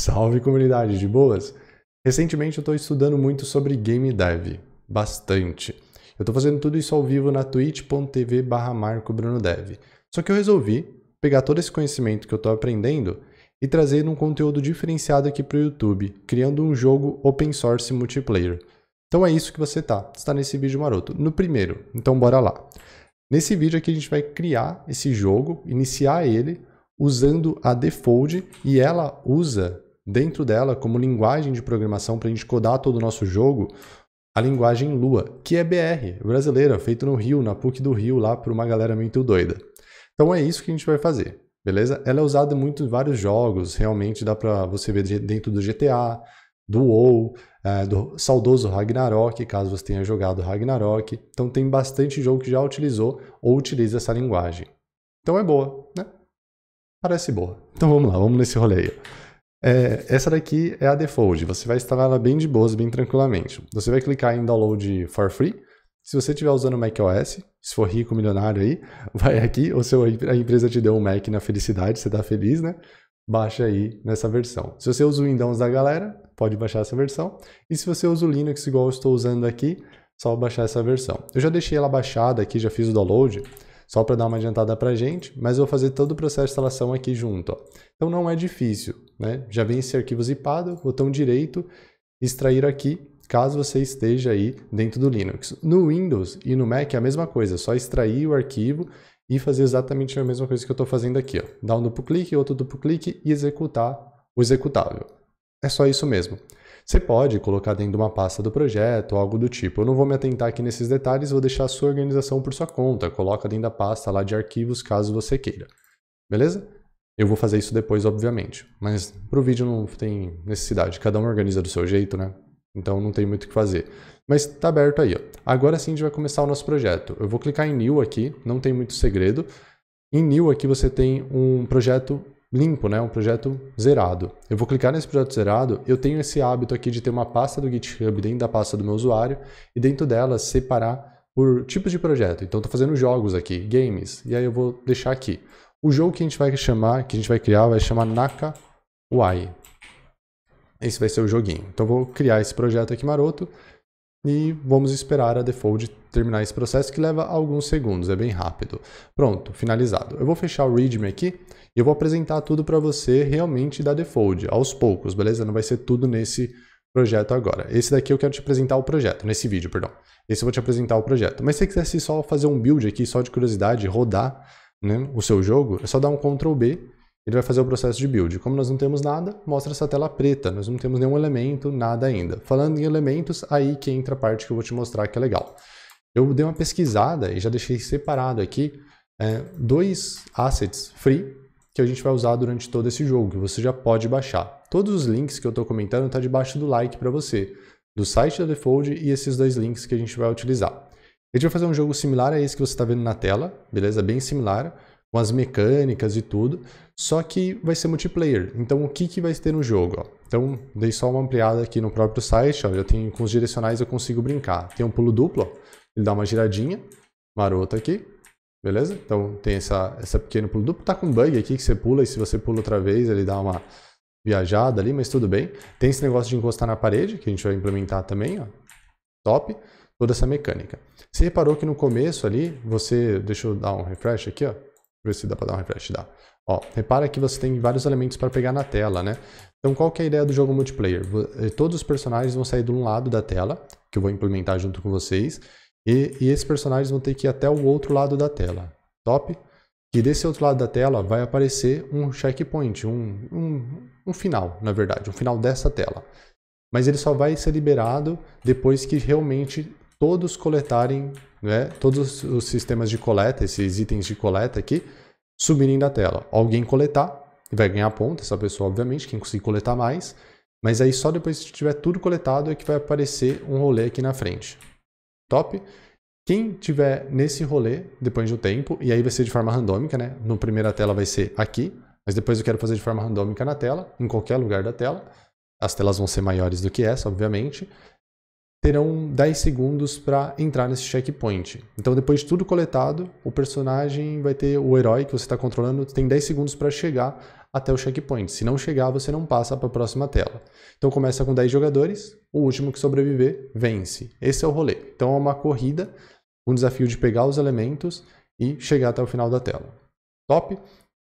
Salve comunidade de boas! Recentemente eu estou estudando muito sobre game dev, bastante. Eu estou fazendo tudo isso ao vivo na twitch.tv marcobrunodev. Só que eu resolvi pegar todo esse conhecimento que eu estou aprendendo e trazer um conteúdo diferenciado aqui para o YouTube, criando um jogo open source multiplayer. Então é isso que você tá, está nesse vídeo maroto, no primeiro, então bora lá. Nesse vídeo aqui a gente vai criar esse jogo, iniciar ele usando a default e ela usa dentro dela, como linguagem de programação para a gente codar todo o nosso jogo, a linguagem Lua, que é BR, brasileira, feito no Rio, na PUC do Rio, lá por uma galera muito doida. Então é isso que a gente vai fazer, beleza? Ela é usada muito em vários jogos, realmente dá para você ver dentro do GTA, do WoW, é, do saudoso Ragnarok, caso você tenha jogado Ragnarok. Então tem bastante jogo que já utilizou ou utiliza essa linguagem. Então é boa, né? Parece boa. Então vamos lá, vamos nesse rolê aí. É, essa daqui é a default, você vai instalar ela bem de boas, bem tranquilamente. Você vai clicar em download for free. Se você estiver usando o macOS, se for rico, milionário aí, vai aqui, ou seu a empresa te deu um Mac na felicidade, você está feliz, né? Baixa aí nessa versão. Se você usa o Windows da galera, pode baixar essa versão. E se você usa o Linux igual eu estou usando aqui, só baixar essa versão. Eu já deixei ela baixada aqui, já fiz o download só para dar uma adiantada para a gente, mas eu vou fazer todo o processo de instalação aqui junto. Ó. Então não é difícil, né? Já vem esse arquivo zipado, botão direito, extrair aqui, caso você esteja aí dentro do Linux. No Windows e no Mac é a mesma coisa, só extrair o arquivo e fazer exatamente a mesma coisa que eu estou fazendo aqui. Ó. Dar um duplo clique, outro duplo clique e executar o executável. É só isso mesmo. Você pode colocar dentro de uma pasta do projeto, algo do tipo. Eu não vou me atentar aqui nesses detalhes, vou deixar a sua organização por sua conta. Coloca dentro da pasta lá de arquivos, caso você queira. Beleza? Eu vou fazer isso depois, obviamente. Mas para o vídeo não tem necessidade. Cada um organiza do seu jeito, né? Então não tem muito o que fazer. Mas está aberto aí. Ó. Agora sim a gente vai começar o nosso projeto. Eu vou clicar em New aqui, não tem muito segredo. Em New aqui você tem um projeto limpo, né? um projeto zerado. Eu vou clicar nesse projeto zerado, eu tenho esse hábito aqui de ter uma pasta do GitHub dentro da pasta do meu usuário e dentro dela separar por tipos de projeto. Então estou fazendo jogos aqui, games, e aí eu vou deixar aqui. O jogo que a gente vai chamar, que a gente vai criar, vai chamar Naka Y. Esse vai ser o joguinho. Então vou criar esse projeto aqui maroto e vamos esperar a default terminar esse processo que leva alguns segundos, é bem rápido. Pronto, finalizado. Eu vou fechar o README aqui e eu vou apresentar tudo para você realmente da default, aos poucos, beleza? Não vai ser tudo nesse projeto agora. Esse daqui eu quero te apresentar o projeto, nesse vídeo, perdão. Esse eu vou te apresentar o projeto. Mas se você quisesse só fazer um build aqui, só de curiosidade, rodar né, o seu jogo, é só dar um Ctrl B ele vai fazer o processo de build. Como nós não temos nada, mostra essa tela preta, nós não temos nenhum elemento, nada ainda. Falando em elementos, aí que entra a parte que eu vou te mostrar que é legal. Eu dei uma pesquisada e já deixei separado aqui é, dois assets free que a gente vai usar durante todo esse jogo, que você já pode baixar. Todos os links que eu estou comentando estão tá debaixo do like para você, do site da Defold e esses dois links que a gente vai utilizar. A gente vai fazer um jogo similar a esse que você está vendo na tela, beleza? Bem similar com as mecânicas e tudo, só que vai ser multiplayer. Então, o que, que vai ter no jogo? Ó? Então, dei só uma ampliada aqui no próprio site, ó, já tem, com os direcionais eu consigo brincar. Tem um pulo duplo, ó, ele dá uma giradinha, marota aqui, beleza? Então, tem essa, essa pequeno pulo duplo, tá com bug aqui que você pula, e se você pula outra vez, ele dá uma viajada ali, mas tudo bem. Tem esse negócio de encostar na parede, que a gente vai implementar também, ó. top, toda essa mecânica. Você reparou que no começo ali, você, deixa eu dar um refresh aqui, ó, ver se dá para dar um refresh, dá. Ó, repara que você tem vários elementos para pegar na tela, né? Então, qual que é a ideia do jogo multiplayer? Eh, todos os personagens vão sair de um lado da tela, que eu vou implementar junto com vocês, e, e esses personagens vão ter que ir até o outro lado da tela. Top? E desse outro lado da tela vai aparecer um checkpoint, um, um, um final, na verdade, um final dessa tela. Mas ele só vai ser liberado depois que realmente todos coletarem né, todos os, sistemas de coleta, esses itens de coleta aqui, subirem da tela. Alguém coletar, vai ganhar ponto, essa pessoa, obviamente, quem conseguir coletar mais, mas aí só depois que tiver tudo coletado é que vai aparecer um rolê aqui na frente. Top? Quem tiver nesse rolê, depois do tempo, e aí vai ser de forma randômica, né? No primeira tela vai ser aqui, mas depois eu quero fazer de forma randômica na tela, em qualquer lugar da tela. As telas vão ser maiores do que essa, obviamente terão 10 segundos para entrar nesse checkpoint. Então, depois de tudo coletado, o personagem vai ter o herói que você está controlando, tem 10 segundos para chegar até o checkpoint. Se não chegar, você não passa para a próxima tela. Então, começa com 10 jogadores, o último que sobreviver vence. Esse é o rolê. Então, é uma corrida, um desafio de pegar os elementos e chegar até o final da tela. Top?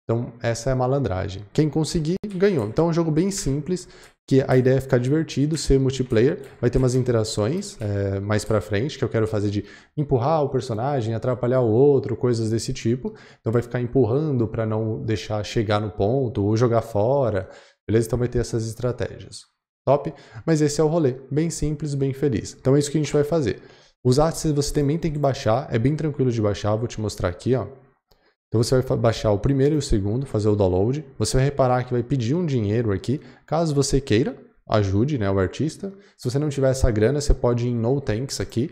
Então, essa é a malandragem. Quem conseguir, ganhou. Então, é um jogo bem simples, que a ideia é ficar divertido, ser multiplayer. Vai ter umas interações é, mais pra frente, que eu quero fazer de empurrar o personagem, atrapalhar o outro, coisas desse tipo. Então, vai ficar empurrando para não deixar chegar no ponto ou jogar fora. Beleza? Então, vai ter essas estratégias. Top? Mas esse é o rolê. Bem simples, bem feliz. Então, é isso que a gente vai fazer. Os artes você também tem que baixar, é bem tranquilo de baixar, vou te mostrar aqui, ó. Então você vai baixar o primeiro e o segundo, fazer o download. Você vai reparar que vai pedir um dinheiro aqui, caso você queira, ajude né, o artista. Se você não tiver essa grana, você pode ir em No Thanks aqui,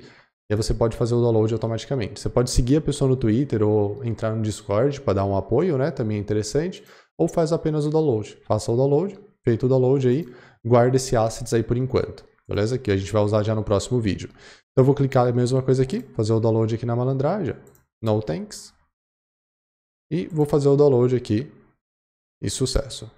e aí você pode fazer o download automaticamente. Você pode seguir a pessoa no Twitter ou entrar no Discord para dar um apoio, né? Também é interessante. Ou faz apenas o download. Faça o download, feito o download aí, guarda esse assets aí por enquanto. Beleza? Que a gente vai usar já no próximo vídeo. Então eu vou clicar a mesma coisa aqui, fazer o download aqui na malandragem. No thanks e vou fazer o download aqui e sucesso.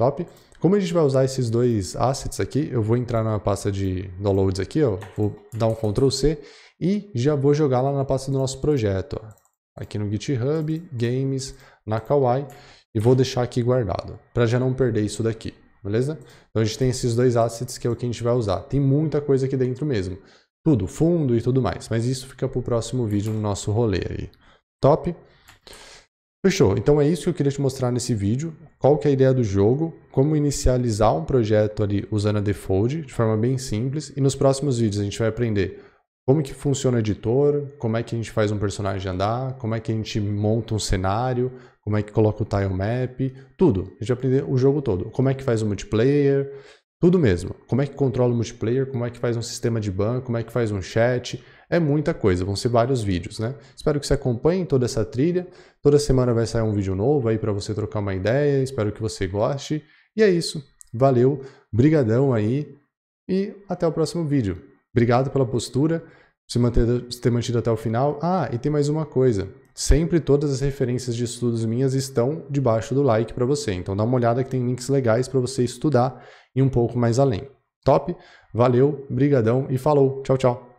Top? Como a gente vai usar esses dois assets aqui, eu vou entrar na pasta de downloads aqui, ó, vou dar um Ctrl C e já vou jogar lá na pasta do nosso projeto. Ó. Aqui no GitHub, Games, na Kawaii e vou deixar aqui guardado, para já não perder isso daqui, beleza? Então a gente tem esses dois assets que é o que a gente vai usar. Tem muita coisa aqui dentro mesmo, tudo, fundo e tudo mais, mas isso fica para o próximo vídeo no nosso rolê aí. Top? Fechou. Então é isso que eu queria te mostrar nesse vídeo. Qual que é a ideia do jogo, como inicializar um projeto ali usando a Default de forma bem simples. E nos próximos vídeos a gente vai aprender como que funciona o editor, como é que a gente faz um personagem andar, como é que a gente monta um cenário, como é que coloca o tilemap, tudo. A gente vai aprender o jogo todo. Como é que faz o multiplayer, tudo mesmo. Como é que controla o multiplayer, como é que faz um sistema de ban, como é que faz um chat, é muita coisa, vão ser vários vídeos, né? Espero que você acompanhe toda essa trilha. Toda semana vai sair um vídeo novo aí para você trocar uma ideia. Espero que você goste. E é isso. Valeu, brigadão aí e até o próximo vídeo. Obrigado pela postura, se, manter, se ter mantido até o final. Ah, e tem mais uma coisa. Sempre todas as referências de estudos minhas estão debaixo do like para você. Então dá uma olhada que tem links legais para você estudar e um pouco mais além. Top? Valeu, brigadão e falou. Tchau, tchau.